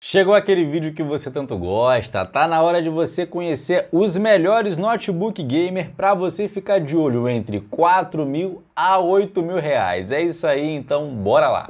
Chegou aquele vídeo que você tanto gosta, tá na hora de você conhecer os melhores notebook gamer para você ficar de olho entre 4 mil a 8 mil reais. É isso aí, então bora lá!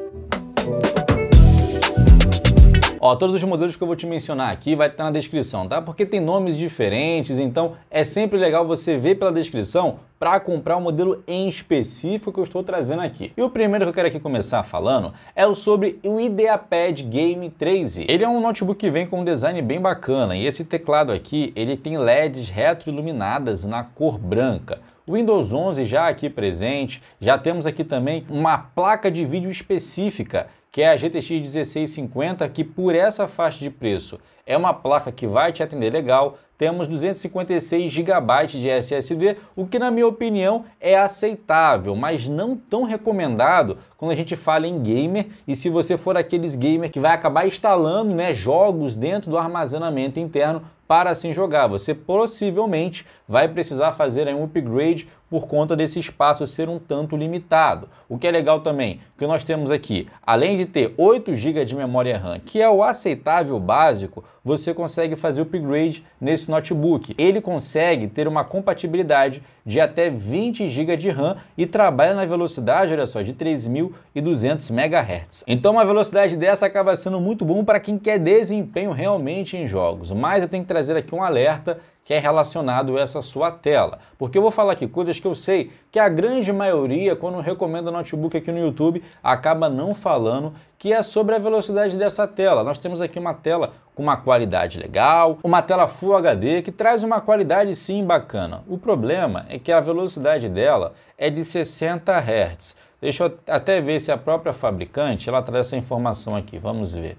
Ó, todos os modelos que eu vou te mencionar aqui vai estar na descrição, tá? Porque tem nomes diferentes, então é sempre legal você ver pela descrição para comprar o um modelo em específico que eu estou trazendo aqui. E o primeiro que eu quero aqui começar falando é o sobre o IdeaPad Game 3 Ele é um notebook que vem com um design bem bacana e esse teclado aqui, ele tem LEDs retroiluminadas na cor branca. Windows 11 já aqui presente, já temos aqui também uma placa de vídeo específica que é a GTX 1650, que por essa faixa de preço é uma placa que vai te atender legal. Temos 256 GB de SSD, o que na minha opinião é aceitável, mas não tão recomendado quando a gente fala em gamer e se você for aqueles gamer que vai acabar instalando né, jogos dentro do armazenamento interno para assim jogar. Você possivelmente vai precisar fazer um upgrade por conta desse espaço ser um tanto limitado. O que é legal também, que nós temos aqui, além de ter 8 GB de memória RAM, que é o aceitável básico, você consegue fazer o upgrade nesse notebook. Ele consegue ter uma compatibilidade de até 20 GB de RAM e trabalha na velocidade, olha só, de 3.200 MHz. Então uma velocidade dessa acaba sendo muito bom para quem quer desempenho realmente em jogos. Mas eu tenho que trazer aqui um alerta que é relacionado a essa sua tela. Porque eu vou falar aqui coisas que eu sei que a grande maioria, quando recomenda notebook aqui no YouTube, acaba não falando, que é sobre a velocidade dessa tela. Nós temos aqui uma tela com uma qualidade legal, uma tela Full HD que traz uma qualidade sim bacana. O problema é que a velocidade dela é de 60 Hz. Deixa eu até ver se a própria fabricante ela traz essa informação aqui, vamos ver.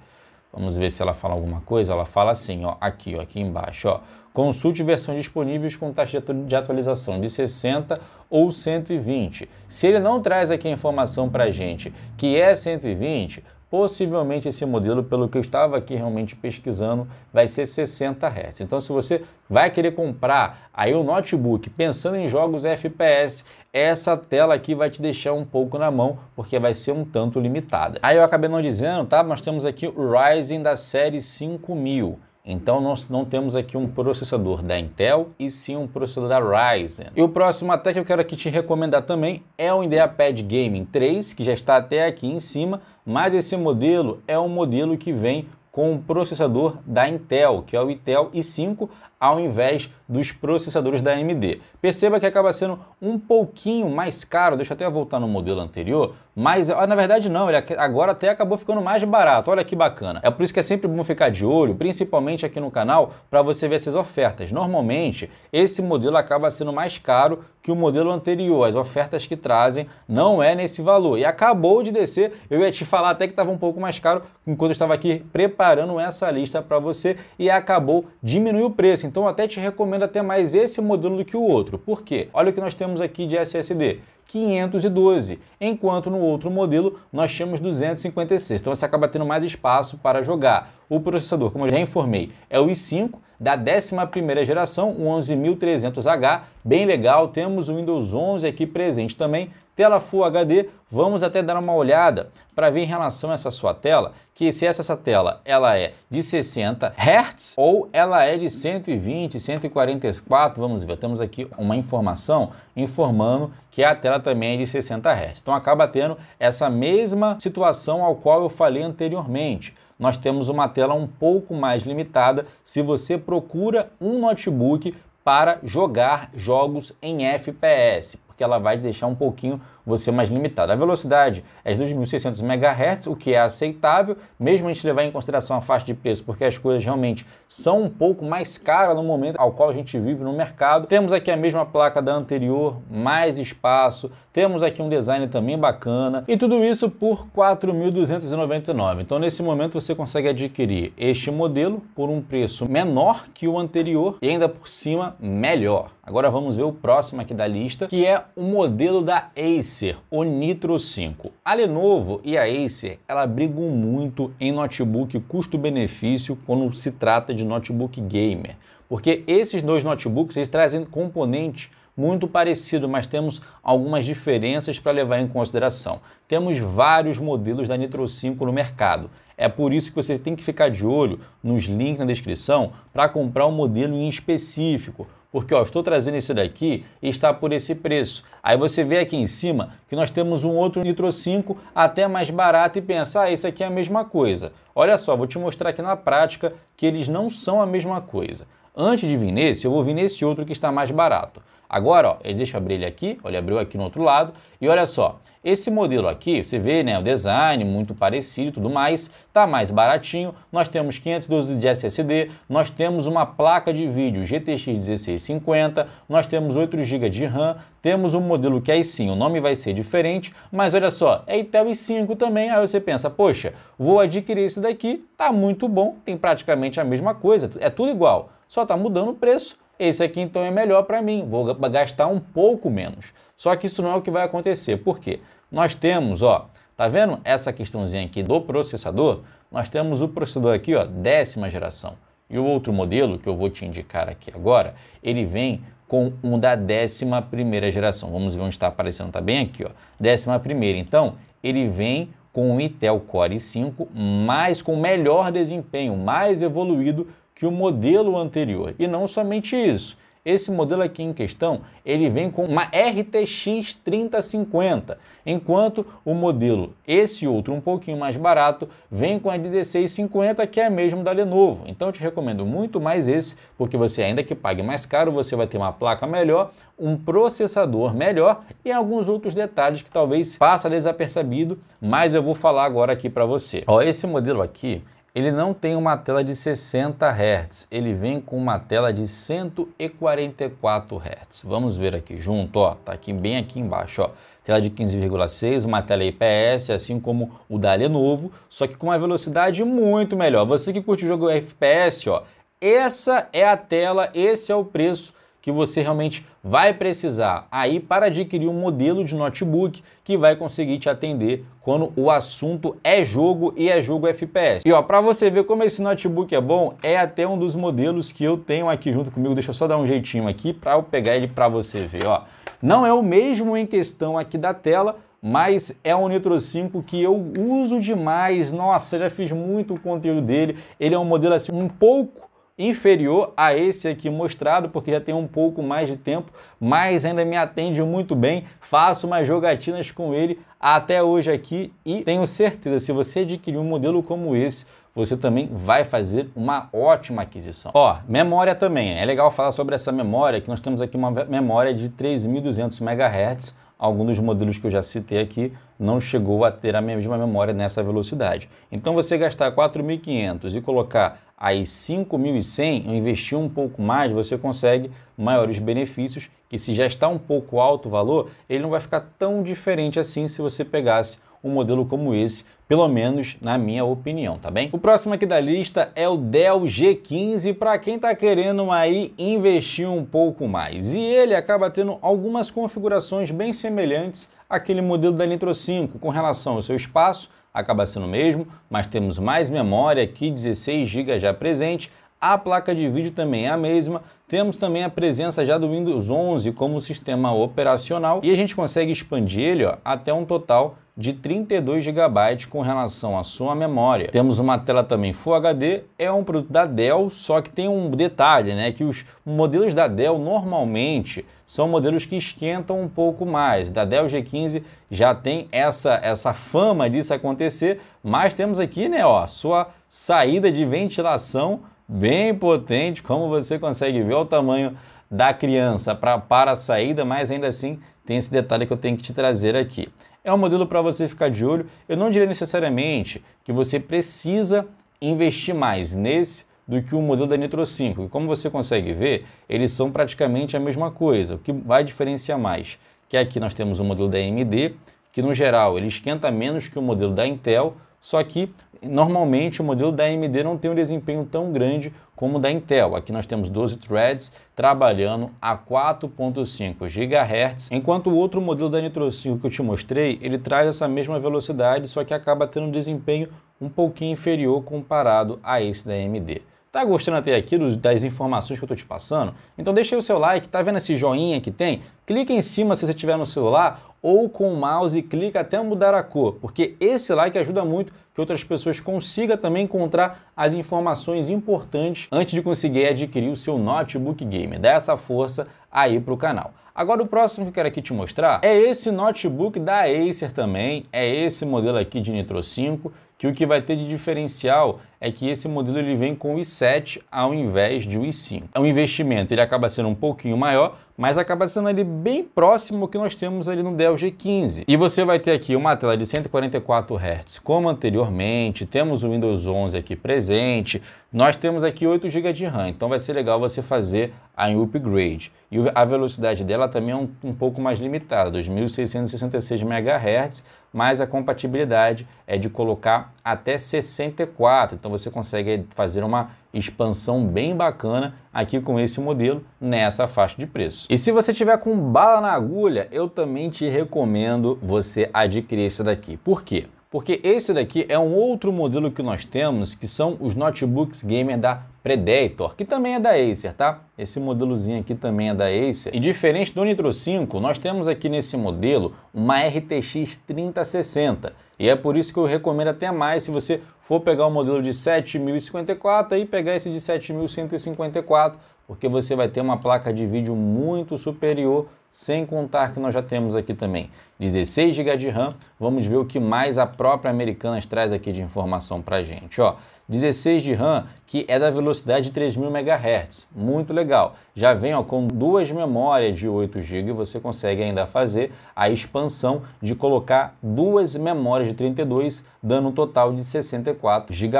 Vamos ver se ela fala alguma coisa. Ela fala assim, ó, aqui, ó, aqui embaixo, ó. Consulte versões disponíveis com taxa de atualização de 60 ou 120. Se ele não traz aqui a informação para gente que é 120, Possivelmente esse modelo, pelo que eu estava aqui realmente pesquisando, vai ser 60 Hz. Então, se você vai querer comprar aí o um notebook pensando em jogos FPS, essa tela aqui vai te deixar um pouco na mão, porque vai ser um tanto limitada. Aí eu acabei não dizendo, tá? Nós temos aqui o Ryzen da série 5000. Então nós não temos aqui um processador da Intel e sim um processador da Ryzen. E o próximo até que eu quero aqui te recomendar também é o IdeaPad Gaming 3, que já está até aqui em cima, mas esse modelo é um modelo que vem com o processador da Intel, que é o Intel i5, ao invés dos processadores da AMD. Perceba que acaba sendo um pouquinho mais caro, deixa eu até voltar no modelo anterior, mas ah, na verdade não, ele agora até acabou ficando mais barato, olha que bacana. É por isso que é sempre bom ficar de olho, principalmente aqui no canal, para você ver essas ofertas. Normalmente, esse modelo acaba sendo mais caro que o modelo anterior, as ofertas que trazem não é nesse valor. E acabou de descer, eu ia te falar até que estava um pouco mais caro enquanto eu estava aqui preparando essa lista para você e acabou diminuindo o preço então então até te recomendo até mais esse modelo do que o outro. Por quê? Olha o que nós temos aqui de SSD. 512, enquanto no outro modelo nós temos 256. Então você acaba tendo mais espaço para jogar. O processador, como eu já informei, é o i5 da 11ª geração, o 11300H, bem legal. Temos o Windows 11 aqui presente também, Tela Full HD, vamos até dar uma olhada para ver em relação a essa sua tela, que se essa, essa tela ela é de 60 Hz ou ela é de 120, 144, vamos ver, temos aqui uma informação informando que a tela também é de 60 Hz. Então acaba tendo essa mesma situação ao qual eu falei anteriormente nós temos uma tela um pouco mais limitada se você procura um notebook para jogar jogos em FPS porque ela vai deixar um pouquinho você mais limitado. A velocidade é de 2.600 MHz, o que é aceitável, mesmo a gente levar em consideração a faixa de preço, porque as coisas realmente são um pouco mais caras no momento ao qual a gente vive no mercado. Temos aqui a mesma placa da anterior, mais espaço, temos aqui um design também bacana, e tudo isso por 4.299. Então nesse momento você consegue adquirir este modelo por um preço menor que o anterior e ainda por cima melhor. Agora vamos ver o próximo aqui da lista, que é o modelo da Acer, o Nitro 5. A Lenovo e a Acer, ela brigam muito em notebook custo-benefício quando se trata de notebook gamer, porque esses dois notebooks eles trazem componentes muito parecido, mas temos algumas diferenças para levar em consideração. Temos vários modelos da Nitro 5 no mercado. É por isso que você tem que ficar de olho nos links na descrição para comprar um modelo em específico, porque ó, estou trazendo esse daqui e está por esse preço. Aí você vê aqui em cima que nós temos um outro Nitro 5 até mais barato e pensa, ah, isso aqui é a mesma coisa. Olha só, vou te mostrar aqui na prática que eles não são a mesma coisa. Antes de vir nesse, eu vou vir nesse outro que está mais barato. Agora, ó, deixa eu abrir ele aqui, olha, abriu aqui no outro lado, e olha só, esse modelo aqui, você vê, né, o design muito parecido e tudo mais, tá mais baratinho, nós temos 512 de SSD, nós temos uma placa de vídeo GTX 1650, nós temos 8 GB de RAM, temos um modelo que aí sim, o nome vai ser diferente, mas olha só, é Intel i5 também, aí você pensa, poxa, vou adquirir esse daqui, tá muito bom, tem praticamente a mesma coisa, é tudo igual, só tá mudando o preço, esse aqui então é melhor para mim, vou gastar um pouco menos. Só que isso não é o que vai acontecer, por quê? Nós temos, ó, tá vendo essa questãozinha aqui do processador? Nós temos o processador aqui, ó, décima geração. E o outro modelo que eu vou te indicar aqui agora, ele vem com um da décima primeira geração. Vamos ver onde está aparecendo, está bem aqui, ó. décima primeira. Então, ele vem com o Intel Core i5, mais com melhor desempenho, mais evoluído que o modelo anterior. E não somente isso. Esse modelo aqui em questão, ele vem com uma RTX 3050, enquanto o modelo, esse outro um pouquinho mais barato, vem com a 1650, que é mesmo da Lenovo. Então eu te recomendo muito mais esse, porque você ainda que pague mais caro, você vai ter uma placa melhor, um processador melhor e alguns outros detalhes que talvez passa desapercebido, mas eu vou falar agora aqui para você. Ó, esse modelo aqui, ele não tem uma tela de 60 Hz, ele vem com uma tela de 144 Hz. Vamos ver aqui junto, ó, tá aqui bem aqui embaixo, ó. Tela de 15,6, uma tela IPS, assim como o da Lenovo, só que com uma velocidade muito melhor. Você que curte o jogo FPS, ó, essa é a tela, esse é o preço que você realmente vai precisar aí para adquirir um modelo de notebook que vai conseguir te atender quando o assunto é jogo e é jogo FPS. E ó, para você ver como esse notebook é bom, é até um dos modelos que eu tenho aqui junto comigo. Deixa eu só dar um jeitinho aqui para eu pegar ele para você ver, ó. Não é o mesmo em questão aqui da tela, mas é um Nitro 5 que eu uso demais. Nossa, já fiz muito conteúdo dele. Ele é um modelo assim um pouco inferior a esse aqui mostrado, porque já tem um pouco mais de tempo, mas ainda me atende muito bem, faço umas jogatinas com ele até hoje aqui e tenho certeza, se você adquirir um modelo como esse, você também vai fazer uma ótima aquisição. Ó, memória também, é legal falar sobre essa memória, que nós temos aqui uma memória de 3.200 MHz, alguns dos modelos que eu já citei aqui não chegou a ter a mesma memória nessa velocidade. Então você gastar 4.500 e colocar aí 5.100, investir um pouco mais, você consegue maiores benefícios, que se já está um pouco alto o valor, ele não vai ficar tão diferente assim se você pegasse um modelo como esse pelo menos na minha opinião, tá bem? O próximo aqui da lista é o Dell G15 para quem tá querendo aí investir um pouco mais. E ele acaba tendo algumas configurações bem semelhantes àquele modelo da Nitro 5 com relação ao seu espaço, acaba sendo o mesmo, mas temos mais memória aqui, 16 GB já presente, a placa de vídeo também é a mesma. Temos também a presença já do Windows 11 como sistema operacional e a gente consegue expandir ele ó, até um total de 32 GB com relação à sua memória. Temos uma tela também Full HD, é um produto da Dell, só que tem um detalhe, né, que os modelos da Dell normalmente são modelos que esquentam um pouco mais. Da Dell G15 já tem essa essa fama disso acontecer, mas temos aqui, né, ó, sua saída de ventilação bem potente, como você consegue ver, o tamanho da criança pra, para a saída, mas ainda assim tem esse detalhe que eu tenho que te trazer aqui. É um modelo para você ficar de olho. Eu não diria necessariamente que você precisa investir mais nesse do que o modelo da Nitro 5. E como você consegue ver, eles são praticamente a mesma coisa. O que vai diferenciar mais? Que aqui nós temos o modelo da AMD, que no geral ele esquenta menos que o modelo da Intel, só que, normalmente, o modelo da AMD não tem um desempenho tão grande como o da Intel. Aqui nós temos 12 threads trabalhando a 4.5 GHz, enquanto o outro modelo da Nitro 5 que eu te mostrei, ele traz essa mesma velocidade, só que acaba tendo um desempenho um pouquinho inferior comparado a esse da AMD. Tá gostando até aqui das informações que eu tô te passando? Então deixa aí o seu like, tá vendo esse joinha que tem? Clica em cima se você tiver no celular ou com o mouse e clica até mudar a cor, porque esse like ajuda muito que outras pessoas consigam também encontrar as informações importantes antes de conseguir adquirir o seu notebook game. Dá essa força aí pro canal. Agora o próximo que eu quero aqui te mostrar é esse notebook da Acer também, é esse modelo aqui de Nitro 5, que o que vai ter de diferencial é que esse modelo ele vem com o i7 ao invés de o i5. É um investimento, ele acaba sendo um pouquinho maior, mas acaba sendo ali bem próximo ao que nós temos ali no Dell G15. E você vai ter aqui uma tela de 144 Hz, como anteriormente, temos o Windows 11 aqui presente, nós temos aqui 8 GB de RAM, então vai ser legal você fazer a upgrade. E a velocidade dela também é um, um pouco mais limitada, 2.666 MHz, mas a compatibilidade é de colocar até 64, então você consegue fazer uma expansão bem bacana aqui com esse modelo nessa faixa de preço. E se você tiver com bala na agulha, eu também te recomendo você adquirir esse daqui. Por quê? Porque esse daqui é um outro modelo que nós temos, que são os notebooks gamer da Predator, que também é da Acer, tá? Esse modelozinho aqui também é da Acer. E diferente do Nitro 5, nós temos aqui nesse modelo uma RTX 3060, e é por isso que eu recomendo até mais se você for pegar o modelo de 7054 e pegar esse de 7154, porque você vai ter uma placa de vídeo muito superior, sem contar que nós já temos aqui também 16 GB de RAM. Vamos ver o que mais a própria Americanas traz aqui de informação para gente. Ó, 16 de RAM, que é da velocidade de 3.000 MHz, muito legal já vem ó, com duas memórias de 8 GB e você consegue ainda fazer a expansão de colocar duas memórias de 32, dando um total de 64 GB.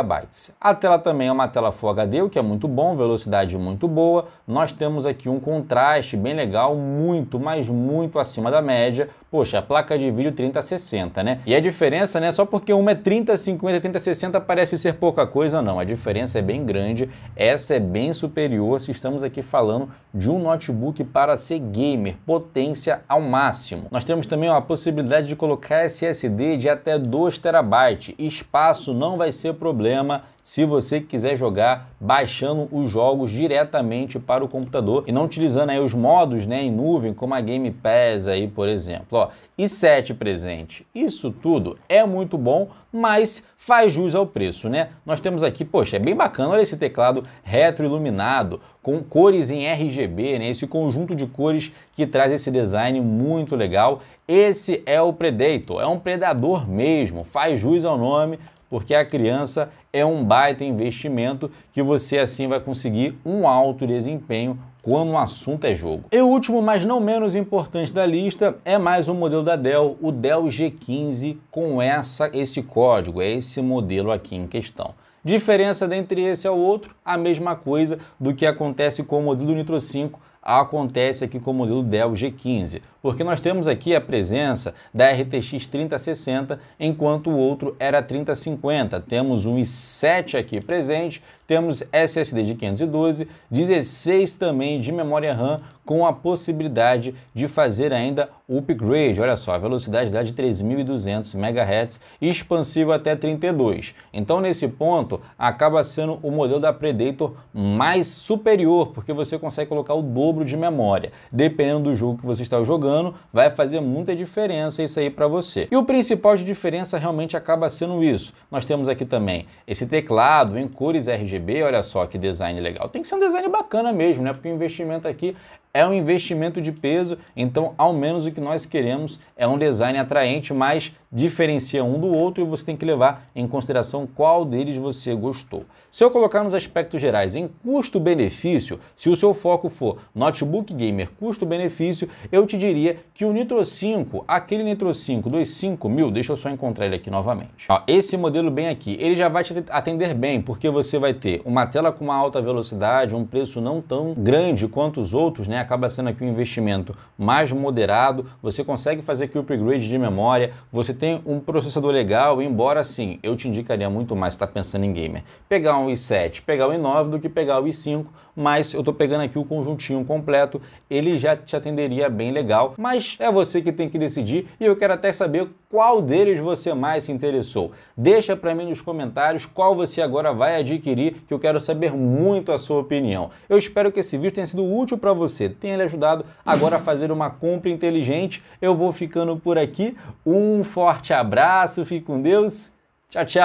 A tela também é uma tela Full HD, o que é muito bom, velocidade muito boa. Nós temos aqui um contraste bem legal, muito, mas muito acima da média. Poxa, a placa de vídeo 3060, né? E a diferença, né, só porque uma é 3050 e 3060 parece ser pouca coisa, não. A diferença é bem grande, essa é bem superior se estamos aqui falando de um notebook para ser gamer, potência ao máximo. Nós temos também a possibilidade de colocar SSD de até 2 TB, espaço não vai ser problema se você quiser jogar baixando os jogos diretamente para o computador e não utilizando aí os modos né, em nuvem, como a Game Pass aí, por exemplo. Ó, i7 presente, isso tudo é muito bom, mas faz jus ao preço, né? Nós temos aqui, poxa, é bem bacana, olha esse teclado retroiluminado, com cores em RGB, né? Esse conjunto de cores que traz esse design muito legal. Esse é o Predator, é um predador mesmo, faz jus ao nome, porque a criança é um baita investimento que você assim vai conseguir um alto desempenho quando o assunto é jogo. E o último, mas não menos importante da lista, é mais um modelo da Dell, o Dell G15 com essa esse código, é esse modelo aqui em questão. Diferença entre esse e o outro, a mesma coisa do que acontece com o modelo Nitro 5, acontece aqui com o modelo Dell G15, porque nós temos aqui a presença da RTX 3060, enquanto o outro era 3050. Temos um i7 aqui presente, temos SSD de 512, 16 também de memória RAM, com a possibilidade de fazer ainda upgrade. Olha só, a velocidade dá de 3.200 MHz, expansivo até 32. Então, nesse ponto, acaba sendo o modelo da Predator mais superior, porque você consegue colocar o dobro de memória. Dependendo do jogo que você está jogando, vai fazer muita diferença isso aí para você. E o principal de diferença realmente acaba sendo isso. Nós temos aqui também esse teclado em cores RGB, olha só que design legal. Tem que ser um design bacana mesmo, né? Porque o investimento aqui é um investimento de peso, então ao menos o que nós queremos é um design atraente, mas diferencia um do outro e você tem que levar em consideração qual deles você gostou. Se eu colocar nos aspectos gerais em custo-benefício, se o seu foco for notebook gamer custo-benefício, eu te diria que o Nitro 5, aquele Nitro 5 dos 5000, deixa eu só encontrar ele aqui novamente. Ó, esse modelo bem aqui, ele já vai te atender bem, porque você vai ter uma tela com uma alta velocidade, um preço não tão grande quanto os outros, né? acaba sendo aqui um investimento mais moderado, você consegue fazer aqui o upgrade de memória, você tem um processador legal, embora sim, eu te indicaria muito mais está pensando em gamer. Pegar um i7, pegar o um i9 do que pegar o i5, mas eu estou pegando aqui o conjuntinho completo, ele já te atenderia bem legal, mas é você que tem que decidir e eu quero até saber qual deles você mais se interessou. Deixa para mim nos comentários qual você agora vai adquirir, que eu quero saber muito a sua opinião. Eu espero que esse vídeo tenha sido útil para você, tenha lhe ajudado agora a fazer uma compra inteligente. Eu vou ficando por aqui. Um forte abraço, fique com Deus. Tchau, tchau.